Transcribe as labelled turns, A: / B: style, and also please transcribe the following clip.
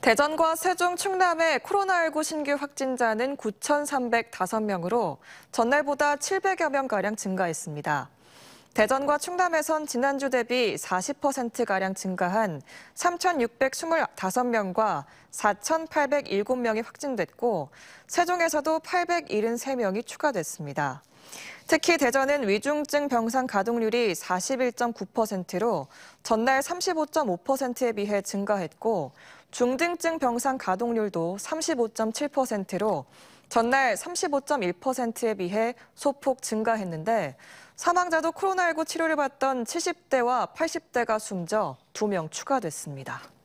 A: 대전과 세종, 충남의 코로나19 신규 확진자는 9,305명으로 전날보다 700여 명가량 증가했습니다. 대전과 충남에선 지난주 대비 40%가량 증가한 3,625명과 4,807명이 확진됐고, 세종에서도 873명이 추가됐습니다. 특히 대전은 위중증 병상 가동률이 41.9%로 전날 35.5%에 비해 증가했고, 중등증 병상 가동률도 35.7%로 전날 35.1%에 비해 소폭 증가했는데 사망자도 코로나19 치료를 받던 70대와 80대가 숨져 2명 추가됐습니다.